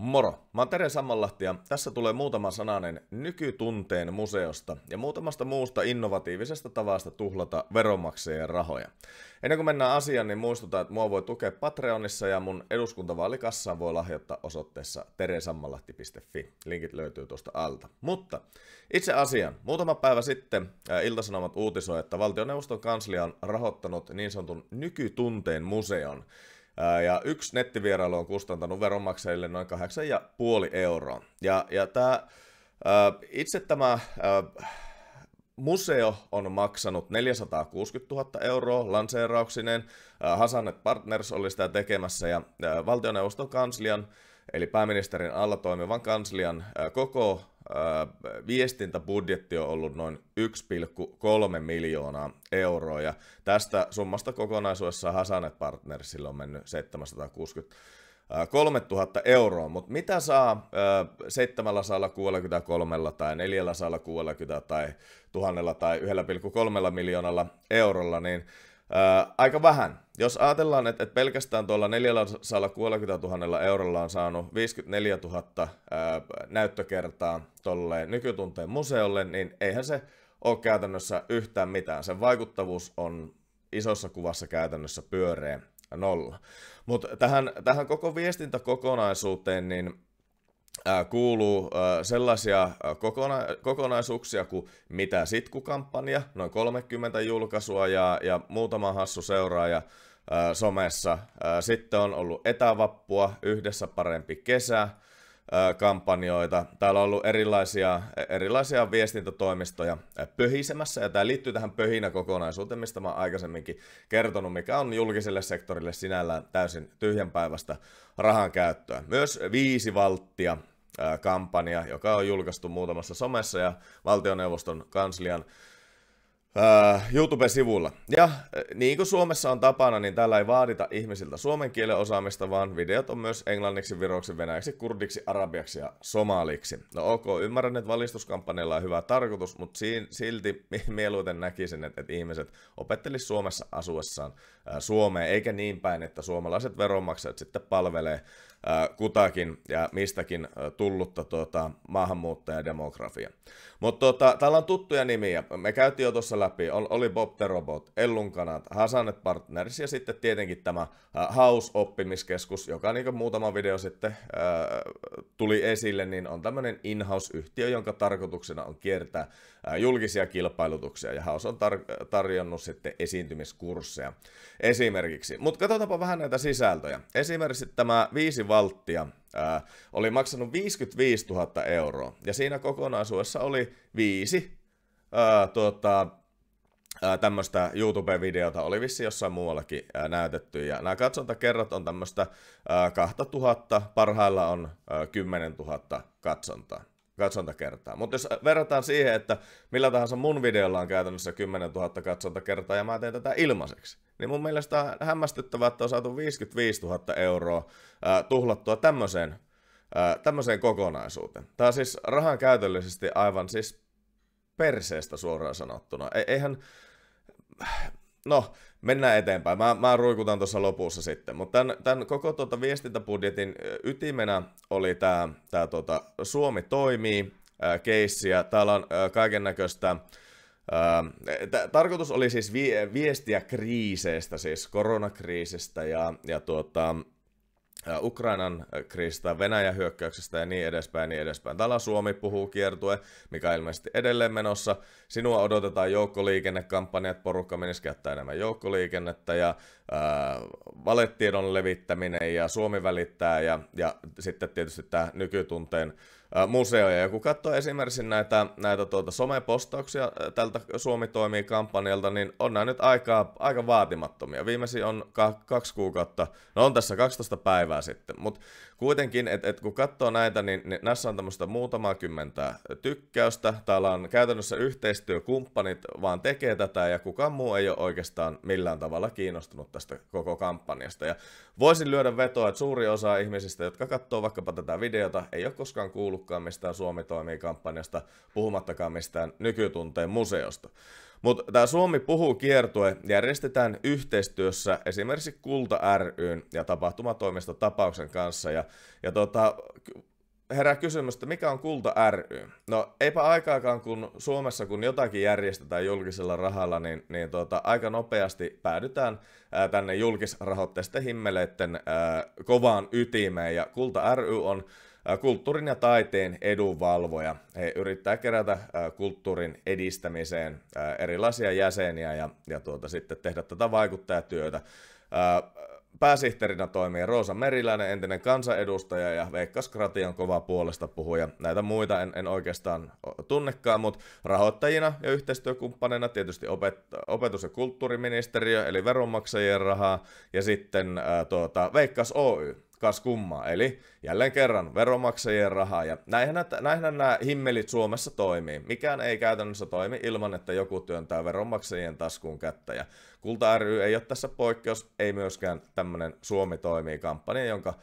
Moro! Mä oon Tere Sammanlahti ja tässä tulee muutama sananen nykytunteen museosta ja muutamasta muusta innovatiivisesta tavasta tuhlata veronmaksajien rahoja. Ennen kuin mennään asiaan, niin muistutan, että mua voi tukea Patreonissa ja mun eduskuntavaalikassaan voi lahjoittaa osoitteessa teresammanlahti.fi. Linkit löytyy tuosta alta. Mutta itse asian, Muutama päivä sitten Iltasanomat uutisoi, että valtioneuvoston kanslia on rahoittanut niin sanotun nykytunteen museon, ja yksi nettivierailu on kustantanut veronmaksajille noin 8,5 euroa. Ja, ja tämä, itse tämä museo on maksanut 460 000 euroa lanseerauksineen. Hasanet Partners oli sitä tekemässä ja valtioneuvoston kanslian, eli pääministerin alla toimivan kanslian koko viestintäbudjetti on ollut noin 1,3 miljoonaa euroa ja tästä summasta kokonaisuudessaan Hasane Partnersille on mennyt 763 000 euroa, mutta mitä saa 763 tai 460 tai 1000 tai 1,3 miljoonalla eurolla, niin Ää, aika vähän. Jos ajatellaan, että, et pelkästään tuolla 460 000 eurolla on saanut 54 000 ää, näyttökertaa tuolle nykytunteen museolle, niin eihän se ole käytännössä yhtään mitään. Sen vaikuttavuus on isossa kuvassa käytännössä pyöreä nolla. Mutta tähän, tähän koko viestintäkokonaisuuteen, niin kuuluu sellaisia kokona- kokonaisuuksia kuin Mitä sitku-kampanja, noin 30 julkaisua ja, ja muutama hassu seuraaja somessa. Sitten on ollut etävappua, yhdessä parempi kesä, kampanjoita. Täällä on ollut erilaisia, erilaisia viestintätoimistoja pöhisemässä, ja tämä liittyy tähän pöhinäkokonaisuuteen, mistä mä aikaisemminkin kertonut, mikä on julkiselle sektorille sinällään täysin tyhjänpäiväistä rahan käyttöä. Myös viisi valttia kampanja, joka on julkaistu muutamassa somessa ja valtioneuvoston kanslian äh, YouTube-sivulla. Ja niin kuin Suomessa on tapana, niin täällä ei vaadita ihmisiltä suomen kielen osaamista, vaan videot on myös englanniksi, viroksi, venäjäksi, kurdiksi, arabiaksi ja somaliksi. No ok, ymmärrän, että valistuskampanjalla on hyvä tarkoitus, mutta siin, silti mieluiten näkisin, että, että ihmiset opettelis Suomessa asuessaan äh, Suomeen, eikä niin päin, että suomalaiset veronmaksajat sitten palvelee kutakin ja mistäkin tullutta tuota, maahanmuuttajademografia. Mutta tuota, täällä on tuttuja nimiä. Me käytiin jo tuossa läpi. Oli Bob the Robot, Ellun kanat, Hasanet Partners ja sitten tietenkin tämä äh, House-oppimiskeskus, joka niin kuin muutama video sitten äh, tuli esille, niin on tämmöinen in-house-yhtiö, jonka tarkoituksena on kiertää äh, julkisia kilpailutuksia ja House on tar- tarjonnut sitten esiintymiskursseja esimerkiksi. Mutta katsotaanpa vähän näitä sisältöjä. Esimerkiksi tämä viisi valttia, Äh, oli maksanut 55 000 euroa, ja siinä kokonaisuudessa oli viisi äh, tuota, tämmöistä YouTube-videota oli vissi jossain muuallakin ää, näytetty. Ja nämä katsontakerrat on tämmöistä 2000, parhailla on ää, 10 000 katsontaa katsontakertaa. Mutta jos verrataan siihen, että millä tahansa mun videolla on käytännössä 10 000 katsontakertaa ja mä teen tätä ilmaiseksi, niin mun mielestä on hämmästyttävää, että on saatu 55 000 euroa äh, tuhlattua tämmöiseen, äh, tämmöiseen kokonaisuuteen. Tämä on siis rahan käytöllisesti aivan siis perseestä suoraan sanottuna. E- eihän, no, mennään eteenpäin. Mä, mä ruikutan tuossa lopussa sitten. Mutta tämän, tämän koko tuota viestintäbudjetin ytimenä oli tämä tää tuota, Suomi toimii äh, keissi, ja täällä on kaiken näköistä Tarkoitus oli siis viestiä kriiseistä, siis koronakriisistä ja, ja tuota, Ukrainan kriisistä, Venäjän hyökkäyksestä ja niin edespäin, niin edespäin. Täällä Suomi puhuu kiertue, mikä on ilmeisesti edelleen menossa. Sinua odotetaan joukkoliikennekampanjat, porukka menisi käyttää enemmän joukkoliikennettä ja ää, valetiedon levittäminen ja Suomi välittää ja, ja sitten tietysti tämä nykytunteen museoja. Ja kun katsoo esimerkiksi näitä, näitä tuota somepostauksia tältä Suomi toimii kampanjalta, niin on nämä nyt aika, aika vaatimattomia. Viimeisin on ka- kaksi kuukautta, no on tässä 12 päivää sitten, mutta kuitenkin, että et kun katsoo näitä, niin, niin näissä on tämmöistä muutamaa kymmentä tykkäystä. Täällä on käytännössä yhteistyökumppanit vaan tekee tätä ja kukaan muu ei ole oikeastaan millään tavalla kiinnostunut tästä koko kampanjasta. Ja voisin lyödä vetoa, että suuri osa ihmisistä, jotka katsoo vaikkapa tätä videota, ei ole koskaan kuullut kuullutkaan mistään Suomi toimii kampanjasta, puhumattakaan mistään nykytunteen museosta. Mutta tämä Suomi puhuu kiertue järjestetään yhteistyössä esimerkiksi Kulta ryn ja tapahtumatoimisto Tapauksen kanssa. Ja, ja tota, herää kysymys, että mikä on Kulta ry? No eipä aikaakaan, kun Suomessa kun jotakin järjestetään julkisella rahalla, niin, niin tota, aika nopeasti päädytään ää, tänne julkisrahoitteisten himmeleiden ää, kovaan ytimeen. Ja Kulta ry on kulttuurin ja taiteen edunvalvoja. He yrittää kerätä kulttuurin edistämiseen erilaisia jäseniä ja, ja tuota, sitten tehdä tätä vaikuttajatyötä. Pääsihteerinä toimii Roosa Meriläinen, entinen kansanedustaja ja Veikka on kova puolesta puhuja. Näitä muita en, en oikeastaan tunnekaan, mutta rahoittajina ja yhteistyökumppaneina tietysti opet, opetus- ja kulttuuriministeriö, eli veronmaksajien rahaa, ja sitten ää, tuota, veikkas Oy, kas kummaa. Eli jälleen kerran veromaksajien rahaa. Ja näinhän, näinhän nämä himmelit Suomessa toimii. Mikään ei käytännössä toimi ilman, että joku työntää veronmaksajien taskuun kättä. Ja Kulta ry ei ole tässä poikkeus, ei myöskään tämmöinen Suomi toimii kampanja, jonka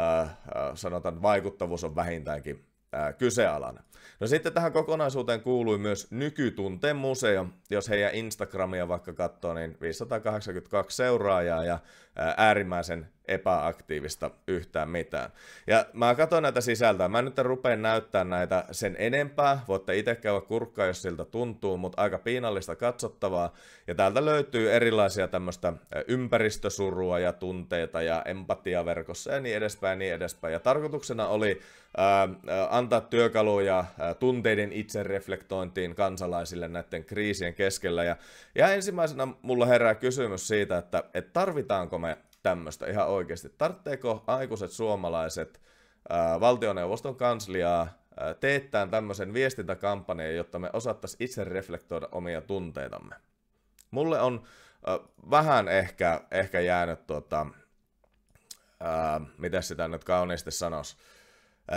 äh, äh, sanotaan vaikuttavuus on vähintäänkin äh, kysealana. No sitten tähän kokonaisuuteen kuului myös nykytunteen museo. Jos heidän Instagramia vaikka katsoo, niin 582 seuraajaa ja äh, äärimmäisen epäaktiivista yhtään mitään. Ja mä katson näitä sisältöä. Mä nyt rupean näyttää näitä sen enempää. Voitte itse käydä kurkkaa, jos siltä tuntuu, mutta aika piinallista katsottavaa. Ja täältä löytyy erilaisia tämmöistä ympäristösurua ja tunteita ja empatiaverkossa ja niin edespäin ja niin edespäin. Ja tarkoituksena oli äh, antaa työkaluja äh, tunteiden itsereflektointiin kansalaisille näiden kriisien keskellä. Ja, ja ensimmäisenä mulla herää kysymys siitä, että, että tarvitaanko me tämmöistä ihan oikeasti. Tartteeko aikuiset suomalaiset ää, valtioneuvoston kansliaa ää, teettään tämmöisen viestintäkampanjan, jotta me osattaisiin itse reflektoida omia tunteitamme? Mulle on ää, vähän ehkä, ehkä jäänyt, tota, ää, mitä sitä nyt kauniisti sanoisi,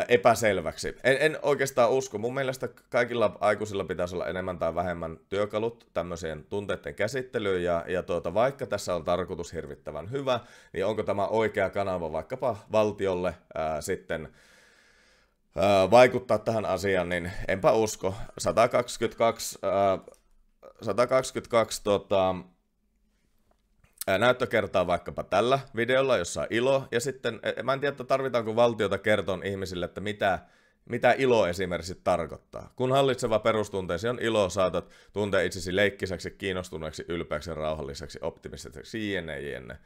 epäselväksi. En, en oikeastaan usko. Mun mielestä kaikilla aikuisilla pitäisi olla enemmän tai vähemmän työkalut tämmöiseen tunteiden käsittelyyn, ja, ja tuota, vaikka tässä on tarkoitus hirvittävän hyvä, niin onko tämä oikea kanava vaikkapa valtiolle ää, sitten ää, vaikuttaa tähän asiaan, niin enpä usko. 122, ää, 122 tota, näyttökertaa vaikkapa tällä videolla, jossa on ilo, ja sitten mä en tiedä, että tarvitaanko valtiota kertoon ihmisille, että mitä, mitä ilo esimerkiksi tarkoittaa. Kun hallitseva perustunteesi on ilo, saatat tuntea itsesi leikkiseksi, kiinnostuneeksi, ylpeäksi, rauhalliseksi, optimistiseksi, jne, jne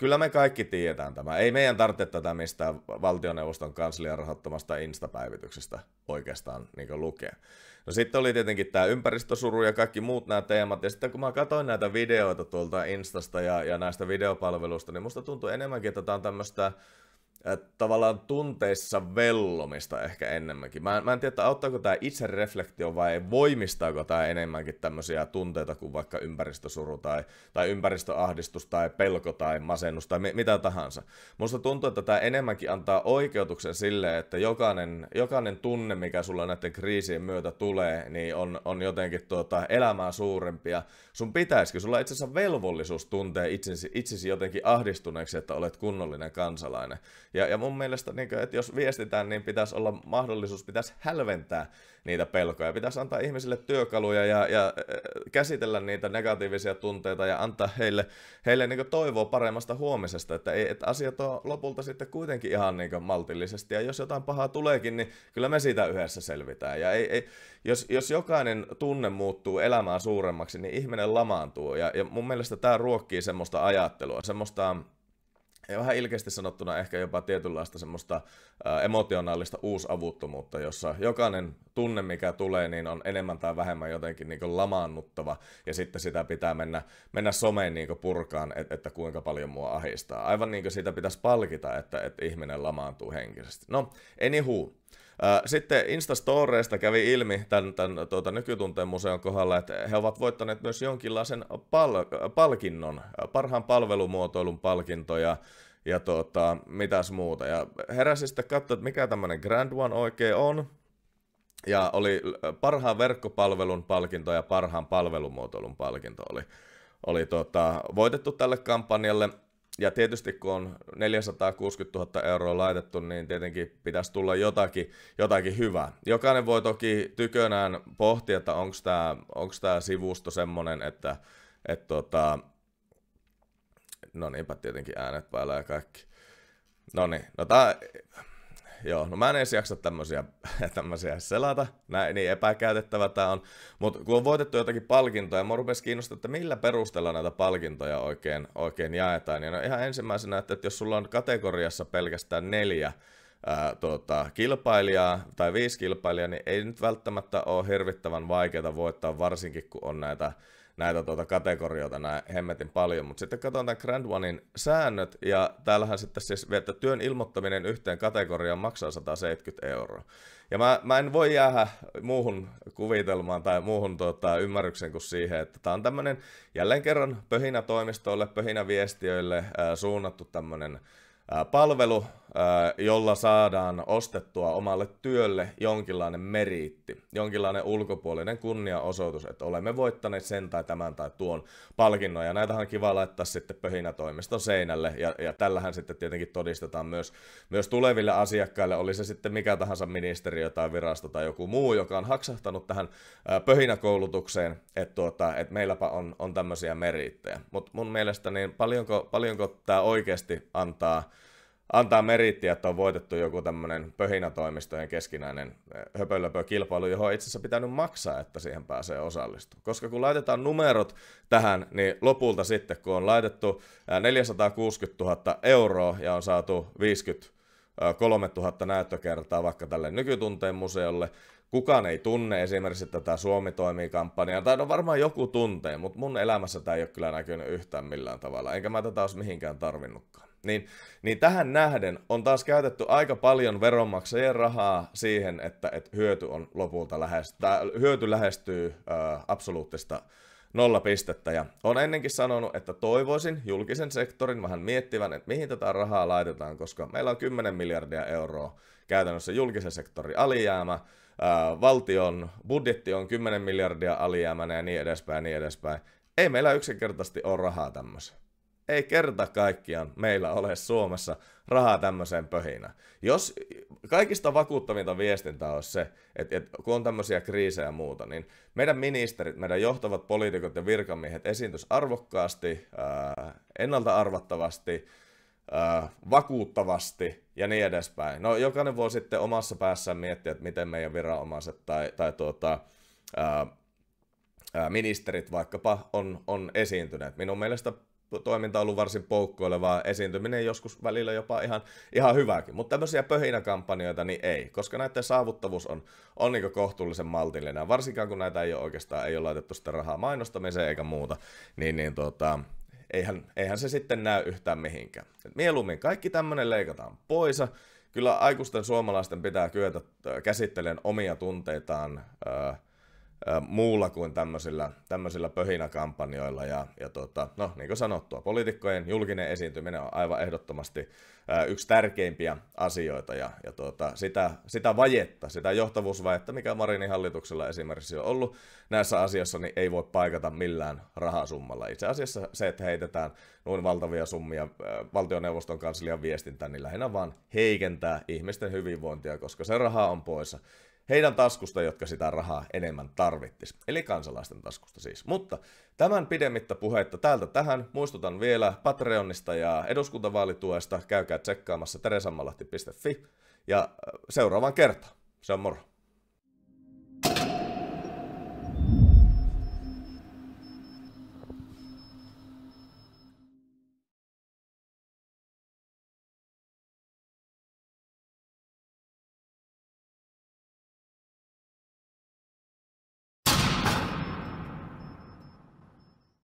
kyllä me kaikki tiedetään tämä. Ei meidän tarvitse tätä mistään valtioneuvoston kanslian rahoittamasta instapäivityksestä oikeastaan niin lukea. No sitten oli tietenkin tämä ympäristösuru ja kaikki muut nämä teemat. Ja sitten kun mä katsoin näitä videoita tuolta Instasta ja, ja näistä videopalveluista, niin musta tuntui enemmänkin, että tämä on tämmöistä tavallaan tunteissa vellomista ehkä enemmänkin. Mä, en, mä en tiedä, että auttaako tämä itse reflektio vai voimistaako tämä enemmänkin tämmöisiä tunteita kuin vaikka ympäristösuru tai, tai ympäristöahdistus tai pelko tai masennus tai mi, mitä tahansa. Musta tuntuu, että tämä enemmänkin antaa oikeutuksen sille, että jokainen, jokainen tunne, mikä sulla näiden kriisien myötä tulee, niin on, on jotenkin tuota elämää suurempia. Sun pitäisikö, sulla itse asiassa velvollisuus tuntea itsesi, itsesi jotenkin ahdistuneeksi, että olet kunnollinen kansalainen. Ja, ja mun mielestä, niin kuin, että jos viestitään, niin pitäisi olla mahdollisuus, pitäisi hälventää niitä pelkoja. Pitäisi antaa ihmisille työkaluja ja, ja äh, käsitellä niitä negatiivisia tunteita ja antaa heille, heille niin toivoa paremmasta huomisesta. Että, ei, että asiat on lopulta sitten kuitenkin ihan niin maltillisesti. Ja jos jotain pahaa tuleekin, niin kyllä me siitä yhdessä selvitään. Ja ei, ei, jos, jos jokainen tunne muuttuu elämään suuremmaksi, niin ihminen lamaantuu. Ja, ja mun mielestä tämä ruokkii semmoista ajattelua, semmoista ja vähän ilkeästi sanottuna ehkä jopa tietynlaista semmoista emotionaalista uusavuttomuutta, jossa jokainen tunne, mikä tulee, niin on enemmän tai vähemmän jotenkin niin lamaannuttava, ja sitten sitä pitää mennä, mennä someen niin purkaan, että, että kuinka paljon mua ahistaa. Aivan niin kuin siitä pitäisi palkita, että, että ihminen lamaantuu henkisesti. No, anywho, sitten Instastoreista kävi ilmi tämän, tämän tuota, nykytunteen museon kohdalla, että he ovat voittaneet myös jonkinlaisen pal- palkinnon, parhaan palvelumuotoilun palkintoja ja tuota, mitäs muuta. Ja heräsi sitten katsoa, että mikä tämmöinen Grand One oikein on. Ja oli parhaan verkkopalvelun palkinto ja parhaan palvelumuotoilun palkinto oli, oli tuota, voitettu tälle kampanjalle. Ja tietysti kun on 460 000 euroa laitettu, niin tietenkin pitäisi tulla jotakin, jotakin hyvää. Jokainen voi toki tykönään pohtia, että onko tämä sivusto semmoinen, että et tota, no niinpä tietenkin äänet päällä ja kaikki. No niin, no tää, Joo, no mä en edes jaksa tämmöisiä, tämmöisiä selata, näin niin epäkäytettävä tää on. Mutta kun on voitettu jotakin palkintoja, mä rupesi kiinnostaa, että millä perusteella näitä palkintoja oikein, oikein jaetaan. Ja no ihan ensimmäisenä, että jos sulla on kategoriassa pelkästään neljä ää, tota, kilpailijaa tai viisi kilpailijaa, niin ei nyt välttämättä ole hirvittävän vaikeaa voittaa, varsinkin kun on näitä näitä tuota kategorioita näin hemmetin paljon, mutta sitten katsotaan tämän Grand Onein säännöt, ja täällähän sitten siis, että työn ilmoittaminen yhteen kategoriaan maksaa 170 euroa. Ja mä, mä en voi jäädä muuhun kuvitelmaan tai muuhun tuota, ymmärrykseen kuin siihen, että tämä on tämmöinen jälleen kerran pöhinä toimistoille, pöhinä viestiöille äh, suunnattu tämmöinen palvelu, jolla saadaan ostettua omalle työlle jonkinlainen meriitti, jonkinlainen ulkopuolinen kunniaosoitus, että olemme voittaneet sen tai tämän tai tuon palkinnon. Ja näitähän on kiva laittaa sitten pöhinätoimiston seinälle, ja, ja tällähän sitten tietenkin todistetaan myös, myös tuleville asiakkaille, oli se sitten mikä tahansa ministeriö tai virasto tai joku muu, joka on haksahtanut tähän pöhinäkoulutukseen, että, tuota, että meilläpä on, on tämmöisiä meriittejä. Mutta mun mielestä niin paljonko, paljonko tämä oikeasti antaa antaa merittiä, että on voitettu joku tämmöinen pöhinätoimistojen keskinäinen eh, höpölöpökilpailu, kilpailu johon on itse asiassa pitänyt maksaa, että siihen pääsee osallistumaan. Koska kun laitetaan numerot tähän, niin lopulta sitten, kun on laitettu 460 eh, 000 euroa ja on saatu 53 000 eh, näyttökertaa vaikka tälle nykytunteen museolle, kukaan ei tunne esimerkiksi tätä Suomi toimii kampanjaa, tai no varmaan joku tuntee, mutta mun elämässä tämä ei ole kyllä näkynyt yhtään millään tavalla, enkä mä tätä olisi mihinkään tarvinnutkaan. Niin, niin tähän nähden on taas käytetty aika paljon veronmaksajien rahaa siihen, että, että hyöty on lopulta lähest, tai hyöty lähestyy ää, absoluuttista nolla pistettä. Ja olen ennenkin sanonut, että toivoisin julkisen sektorin vähän miettivän, että mihin tätä rahaa laitetaan, koska meillä on 10 miljardia euroa käytännössä julkisen sektorin alijäämä, valtion budjetti on 10 miljardia alijäämänä ja niin edespäin ja niin edespäin. Ei meillä yksinkertaisesti ole rahaa tämmöiseen ei kerta kaikkiaan meillä ole Suomessa rahaa tämmöiseen pöhinä. Jos kaikista vakuuttavinta viestintää on se, että, että kun on tämmöisiä kriisejä ja muuta, niin meidän ministerit, meidän johtavat poliitikot ja virkamiehet esiintyisi arvokkaasti, ää, äh, ennalta arvattavasti, ää, äh, vakuuttavasti ja niin edespäin. No jokainen voi sitten omassa päässään miettiä, että miten meidän viranomaiset tai, tai tuota, ää, äh, ministerit vaikkapa on, on esiintyneet. Minun mielestä toiminta on ollut varsin poukkoilevaa, esiintyminen joskus välillä jopa ihan, ihan hyväkin, mutta tämmöisiä pöhinäkampanjoita niin ei, koska näiden saavuttavuus on, on niin kohtuullisen maltillinen, varsinkaan kun näitä ei ole oikeastaan, ei ole laitettu sitä rahaa mainostamiseen eikä muuta, niin, niin tota, eihän, eihän se sitten näy yhtään mihinkään. Et mieluummin kaikki tämmöinen leikataan pois, kyllä aikuisten suomalaisten pitää kyetä käsittelemään omia tunteitaan, öö, muulla kuin tämmöisillä, tämmöisillä pöhinäkampanjoilla. Ja, ja tota, no, niin kuin sanottua, poliitikkojen julkinen esiintyminen on aivan ehdottomasti yksi tärkeimpiä asioita. Ja, ja tota, sitä, sitä vajetta, sitä johtavuusvajetta, mikä Marinin hallituksella esimerkiksi on ollut näissä asioissa, niin ei voi paikata millään rahasummalla. Itse asiassa se, että heitetään noin valtavia summia valtioneuvoston kanslian viestintään, niin lähinnä vaan heikentää ihmisten hyvinvointia, koska se raha on poissa heidän taskusta, jotka sitä rahaa enemmän tarvittis, Eli kansalaisten taskusta siis. Mutta tämän pidemmittä puheitta täältä tähän. Muistutan vielä Patreonista ja eduskuntavaalituesta. Käykää tsekkaamassa teresammalahti.fi ja seuraavaan kertaan. Se on moro.